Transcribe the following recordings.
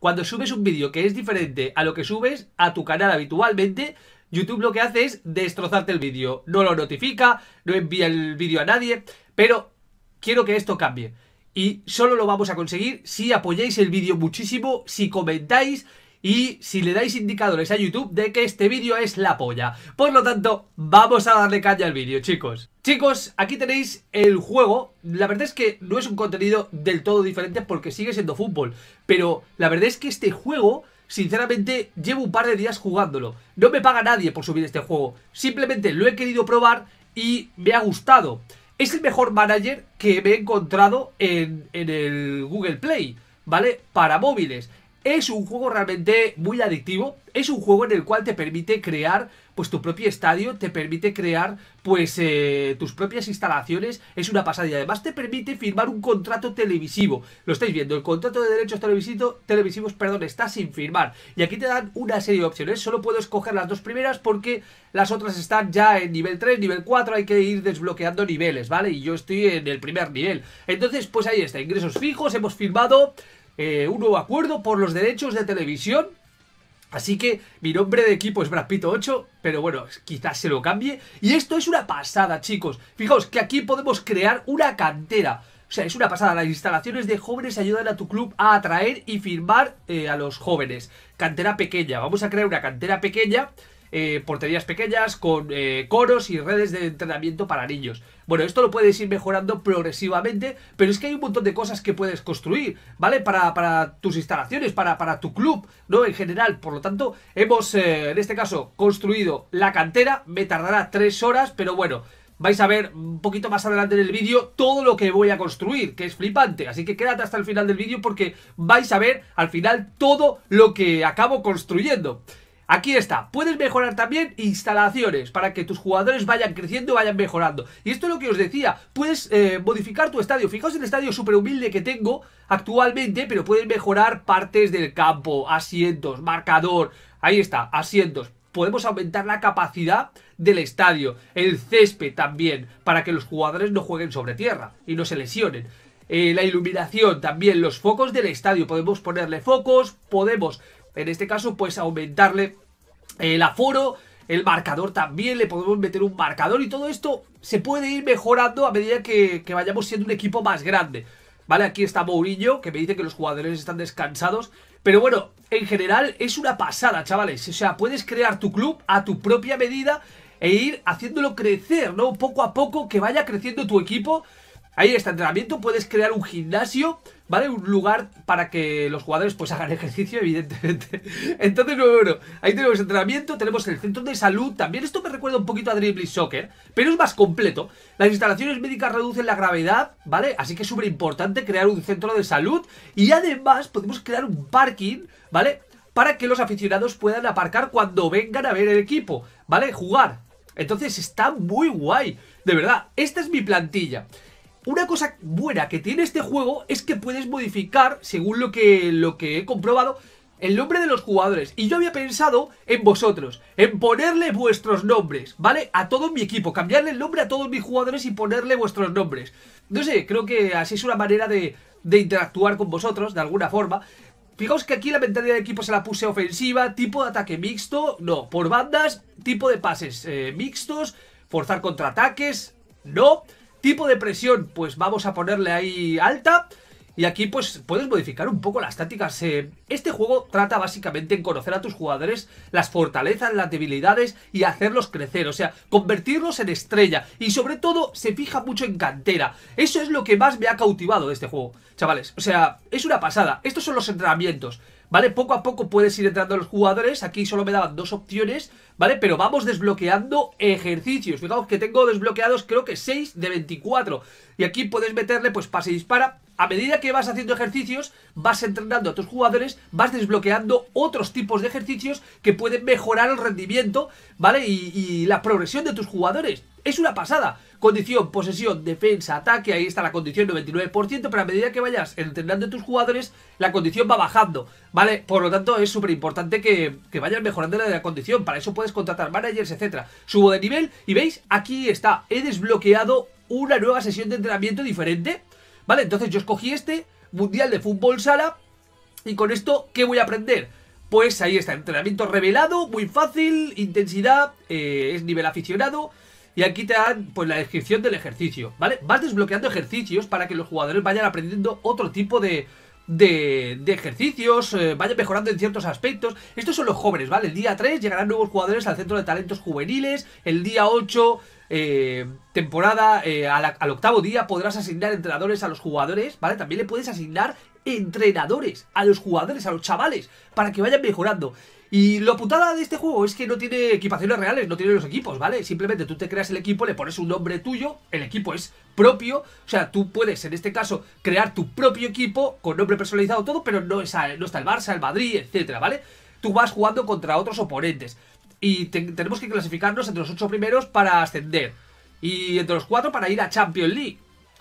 cuando subes un vídeo que es diferente a lo que subes a tu canal habitualmente, YouTube lo que hace es destrozarte el vídeo. No lo notifica, no envía el vídeo a nadie, pero quiero que esto cambie. Y solo lo vamos a conseguir si apoyáis el vídeo muchísimo, si comentáis y si le dais indicadores a YouTube de que este vídeo es la polla. Por lo tanto, vamos a darle caña al vídeo, chicos. Chicos, aquí tenéis el juego. La verdad es que no es un contenido del todo diferente porque sigue siendo fútbol. Pero la verdad es que este juego sinceramente llevo un par de días jugándolo. No me paga nadie por subir este juego. Simplemente lo he querido probar y me ha gustado. Es el mejor manager que me he encontrado en, en el Google Play, ¿vale? Para móviles. Es un juego realmente muy adictivo, es un juego en el cual te permite crear pues tu propio estadio, te permite crear pues eh, tus propias instalaciones, es una pasada y además te permite firmar un contrato televisivo. Lo estáis viendo, el contrato de derechos televisivos, perdón, está sin firmar. Y aquí te dan una serie de opciones, solo puedo escoger las dos primeras porque las otras están ya en nivel 3, nivel 4, hay que ir desbloqueando niveles, ¿vale? Y yo estoy en el primer nivel. Entonces, pues ahí está, ingresos fijos, hemos firmado eh, un nuevo acuerdo por los derechos de televisión. Así que mi nombre de equipo es Braspito 8, pero bueno, quizás se lo cambie. Y esto es una pasada, chicos. Fijaos que aquí podemos crear una cantera. O sea, es una pasada. Las instalaciones de jóvenes ayudan a tu club a atraer y firmar eh, a los jóvenes. Cantera pequeña. Vamos a crear una cantera pequeña eh, porterías pequeñas, con eh, coros y redes de entrenamiento para niños. Bueno, esto lo puedes ir mejorando progresivamente, pero es que hay un montón de cosas que puedes construir, ¿vale? Para, tus instalaciones, para, tu club, ¿no? En general, por lo tanto, hemos, eh, en este caso, construido la cantera, me tardará tres horas, pero bueno, vais a ver un poquito más adelante en el vídeo todo lo que voy a construir, que es flipante. Así que quédate hasta el final del vídeo porque vais a ver al final todo lo que acabo construyendo. Aquí está, puedes mejorar también instalaciones para que tus jugadores vayan creciendo, vayan mejorando. Y esto es lo que os decía, puedes eh, modificar tu estadio. Fijaos el estadio súper humilde que tengo actualmente, pero puedes mejorar partes del campo, asientos, marcador. Ahí está, asientos. Podemos aumentar la capacidad del estadio, el césped también, para que los jugadores no jueguen sobre tierra y no se lesionen. Eh, la iluminación también, los focos del estadio, podemos ponerle focos, podemos en este caso, pues aumentarle el aforo, el marcador también, le podemos meter un marcador y todo esto se puede ir mejorando a medida que, vayamos siendo un equipo más grande. ¿Vale? Aquí está Mourinho, que me dice que los jugadores están descansados. Pero bueno, en general es una pasada, chavales. O sea, puedes crear tu club a tu propia medida e ir haciéndolo crecer, ¿no? Poco a poco que vaya creciendo tu equipo Ahí está, entrenamiento, puedes crear un gimnasio, ¿vale? Un lugar para que los jugadores pues hagan ejercicio, evidentemente. Entonces, bueno, ahí tenemos entrenamiento, tenemos el centro de salud, también esto me recuerda un poquito a Dribble Soccer, pero es más completo. Las instalaciones médicas reducen la gravedad, ¿vale? Así que es súper importante crear un centro de salud y además podemos crear un parking, ¿vale? Para que los aficionados puedan aparcar cuando vengan a ver el equipo, ¿vale? Jugar. Entonces está muy guay, de verdad, esta es mi plantilla una cosa buena que tiene este juego es que puedes modificar, según lo que, lo que he comprobado, el nombre de los jugadores. Y yo había pensado en vosotros, en ponerle vuestros nombres, ¿vale? A todo mi equipo, cambiarle el nombre a todos mis jugadores y ponerle vuestros nombres. No sé, creo que así es una manera de, interactuar con vosotros, de alguna forma. Fijaos que aquí la mentalidad de equipo se la puse ofensiva, tipo de ataque mixto, no, por bandas, tipo de pases eh, mixtos, forzar contraataques, no... Tipo de presión, pues vamos a ponerle ahí alta. Y aquí pues puedes modificar un poco las tácticas. Eh, este juego trata básicamente en conocer a tus jugadores, las fortalezas, las debilidades y hacerlos crecer, o sea, convertirlos en estrella. Y sobre todo se fija mucho en cantera. Eso es lo que más me ha cautivado de este juego, chavales. O sea, es una pasada. Estos son los entrenamientos. ¿vale? Poco a poco puedes ir entrando a los jugadores, aquí solo me daban dos opciones, ¿vale? Pero vamos desbloqueando ejercicios, fijaos que tengo desbloqueados creo que 6 de 24, y aquí puedes meterle pues pase y dispara, a medida que vas haciendo ejercicios, vas entrenando a tus jugadores, vas desbloqueando otros tipos de ejercicios que pueden mejorar el rendimiento, ¿vale? y la progresión de tus jugadores. Es una pasada. Condición, posesión, defensa, ataque, ahí está la condición 99%, pero a medida que vayas entrenando tus jugadores, la condición va bajando, ¿vale? Por lo tanto, es súper importante que, vayas mejorando la, de la condición, para eso puedes contratar managers, etcétera. Subo de nivel y veis, aquí está, he desbloqueado una nueva sesión de entrenamiento diferente, ¿vale? Entonces yo escogí este, Mundial de Fútbol Sala, y con esto, ¿qué voy a aprender? Pues ahí está, entrenamiento revelado, muy fácil, intensidad, eh, es nivel aficionado, y aquí te dan pues la descripción del ejercicio, ¿vale? Vas desbloqueando ejercicios para que los jugadores vayan aprendiendo otro tipo de, de, ejercicios, eh, Vayan mejorando en ciertos aspectos. Estos son los jóvenes, ¿vale? El día 3 llegarán nuevos jugadores al centro de talentos juveniles. El día 8, eh, temporada, eh, al, al, octavo día podrás asignar entrenadores a los jugadores, ¿vale? También le puedes asignar entrenadores a los jugadores, a los chavales, para que vayan mejorando. Y lo putada de este juego es que no tiene equipaciones reales, no tiene los equipos, ¿vale? Simplemente tú te creas el equipo, le pones un nombre tuyo, el equipo es propio, o sea, tú puedes en este caso crear tu propio equipo con nombre personalizado todo, pero no, está el Barça, el Madrid, etcétera, ¿vale? Tú vas jugando contra otros oponentes y tenemos que clasificarnos entre los ocho primeros para ascender y entre los cuatro para ir a Champions League,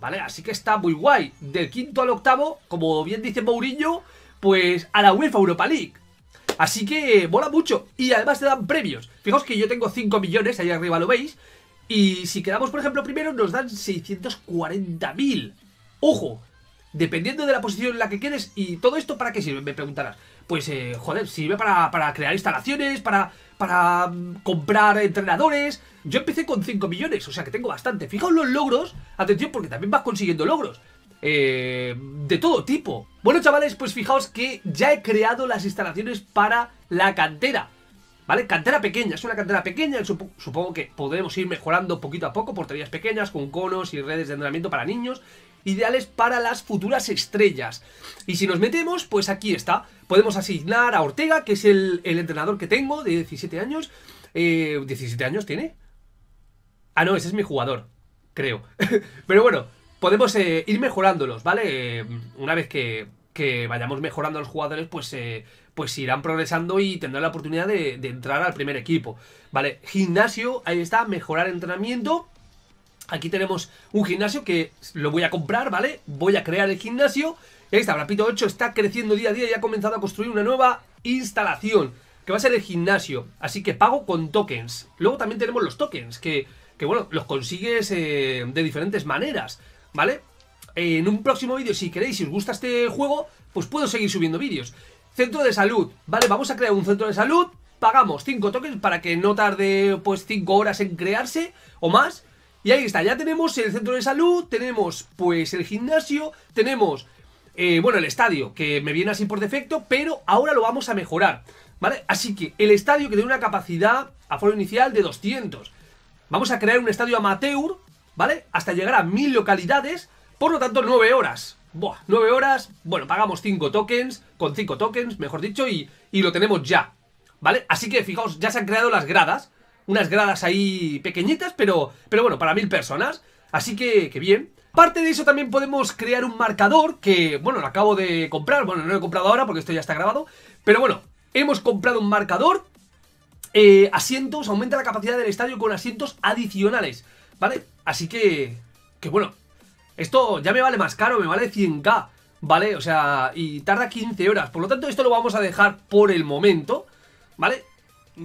¿vale? Así que está muy guay. Del quinto al octavo, como bien dice Mourinho, pues a la UEFA Europa League. Así que mola mucho. Y además te dan premios. Fijaos que yo tengo 5 millones, ahí arriba lo veis. Y si quedamos, por ejemplo, primero, nos dan 640.000. ¡Ojo! Dependiendo de la posición en la que quedes. ¿Y todo esto para qué sirve? Me preguntarás. Pues, eh, joder, sirve para, crear instalaciones, para, para mm, comprar entrenadores. Yo empecé con 5 millones, o sea que tengo bastante. Fijaos los logros. Atención, porque también vas consiguiendo logros. Eh, de todo tipo. Bueno, chavales, pues fijaos que ya he creado las instalaciones para la cantera. ¿Vale? Cantera pequeña, es una cantera pequeña, supongo que podremos ir mejorando poquito a poco, porterías pequeñas con conos y redes de entrenamiento para niños, ideales para las futuras estrellas. Y si nos metemos, pues aquí está, podemos asignar a Ortega, que es el, entrenador que tengo, de 17 años, eh, ¿17 años tiene? Ah, no, ese es mi jugador, creo. Pero bueno, podemos eh, ir mejorándolos, ¿vale? Eh, una vez que, vayamos mejorando los jugadores, pues, eh, pues irán progresando y tendrán la oportunidad de, entrar al primer equipo, ¿vale? Gimnasio, ahí está, mejorar entrenamiento. Aquí tenemos un gimnasio que lo voy a comprar, ¿vale? Voy a crear el gimnasio. Ahí está, 8 está creciendo día a día y ha comenzado a construir una nueva instalación, que va a ser el gimnasio. Así que pago con tokens. Luego también tenemos los tokens, que, que bueno, los consigues de diferentes maneras. ¿vale? en un próximo vídeo, si queréis, si os gusta este juego, pues puedo seguir subiendo vídeos. Centro de salud, ¿vale? Vamos a crear un centro de salud, pagamos 5 tokens para que no tarde pues 5 horas en crearse o más. Y ahí está, ya tenemos el centro de salud, tenemos pues el gimnasio, tenemos, eh, bueno, el estadio, que me viene así por defecto, pero ahora lo vamos a mejorar, ¿vale? Así que el estadio que tiene una capacidad a foro inicial de 200. Vamos a crear un estadio amateur ¿vale? Hasta llegar a mil localidades, por lo tanto nueve horas. Buah, 9 horas, bueno, pagamos 5 tokens, con 5 tokens, mejor dicho, y, y lo tenemos ya, ¿vale? Así que fijaos, ya se han creado las gradas, unas gradas ahí pequeñitas, pero, pero bueno, para mil personas, así que, que bien. parte de eso también podemos crear un marcador que, bueno, lo acabo de comprar, bueno, no lo he comprado ahora porque esto ya está grabado, pero bueno, hemos comprado un marcador, eh, asientos, aumenta la capacidad del estadio con asientos adicionales. ¿Vale? Así que... Que bueno. Esto ya me vale más caro, me vale 100k. ¿Vale? O sea, y tarda 15 horas. Por lo tanto, esto lo vamos a dejar por el momento. ¿Vale?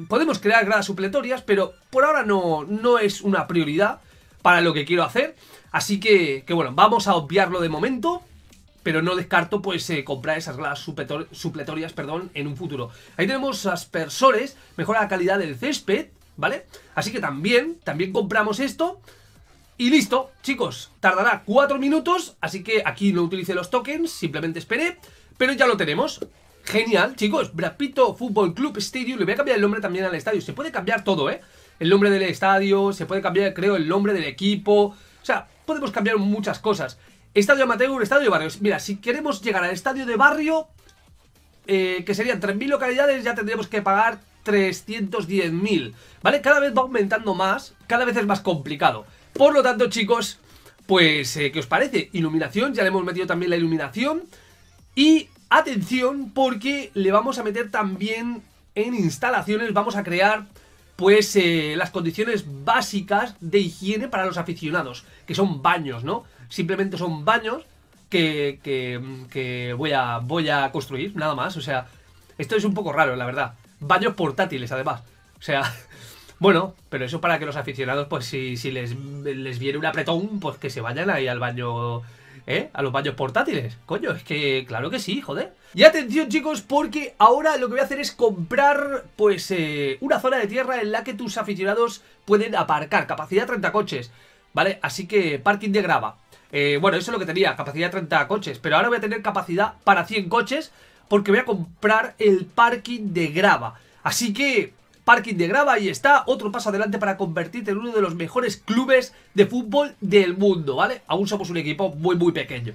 Podemos crear gradas supletorias, pero por ahora no, no es una prioridad para lo que quiero hacer. Así que, que bueno, vamos a obviarlo de momento pero no descarto pues eh, comprar esas gradas supletorias perdón, en un futuro. Ahí tenemos aspersores, mejora la calidad del césped, ¿vale? Así que también, también compramos esto. Y listo, chicos, tardará 4 minutos, así que aquí no utilice los tokens, simplemente esperé, pero ya lo tenemos. Genial, chicos, Brapito Fútbol Club Stadium, le voy a cambiar el nombre también al estadio, se puede cambiar todo, ¿eh? El nombre del estadio, se puede cambiar, creo, el nombre del equipo, o sea, podemos cambiar muchas cosas. Estadio amateur, estadio de barrio Mira, si queremos llegar al estadio de barrio, eh, que serían 3.000 localidades, ya tendríamos que pagar 310.000, ¿vale? Cada vez va aumentando más, cada vez es más complicado. Por lo tanto, chicos, pues, eh, ¿qué os parece? Iluminación, ya le hemos metido también la iluminación. Y atención, porque le vamos a meter también en instalaciones, vamos a crear pues eh, las condiciones básicas de higiene para los aficionados, que son baños, ¿no? Simplemente son baños que, que, que voy, a, voy a construir, nada más, o sea, esto es un poco raro, la verdad. Baños portátiles, además. O sea, bueno, pero eso para que los aficionados, pues si, les, viene un apretón, pues que se vayan ahí al baño ¿eh? A los baños portátiles. Coño, es que claro que sí, joder. Y atención chicos, porque ahora lo que voy a hacer es comprar, pues, eh, una zona de tierra en la que tus aficionados pueden aparcar. Capacidad 30 coches, ¿vale? Así que parking de grava. Eh, bueno, eso es lo que tenía, capacidad de 30 coches. Pero ahora voy a tener capacidad para 100 coches porque voy a comprar el parking de grava. Así que, parking de grava, ahí está. Otro paso adelante para convertirte en uno de los mejores clubes de fútbol del mundo, ¿vale? Aún somos un equipo muy, muy pequeño.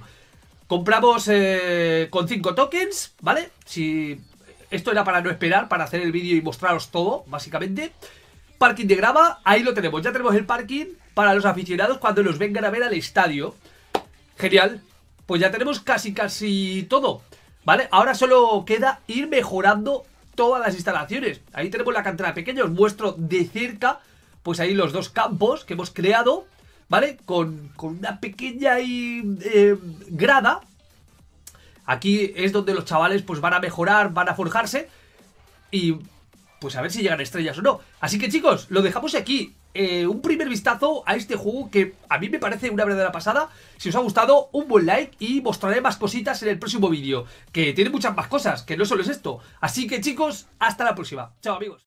Compramos eh, con 5 tokens, ¿vale? Si... Esto era para no esperar, para hacer el vídeo y mostraros todo, básicamente. Parking de grava, ahí lo tenemos. Ya tenemos el parking para los aficionados cuando los vengan a ver al estadio. Genial. Pues ya tenemos casi, casi todo. ¿Vale? Ahora solo queda ir mejorando todas las instalaciones. Ahí tenemos la cantera pequeña. Os muestro de cerca, pues ahí los dos campos que hemos creado. ¿Vale? Con, una pequeña y, eh, grada. Aquí es donde los chavales pues van a mejorar, van a forjarse. Y pues a ver si llegan estrellas o no. Así que chicos, lo dejamos aquí. Eh, un primer vistazo a este juego que a mí me parece una verdadera pasada. Si os ha gustado, un buen like y mostraré más cositas en el próximo vídeo. Que tiene muchas más cosas, que no solo es esto. Así que chicos, hasta la próxima. Chao amigos.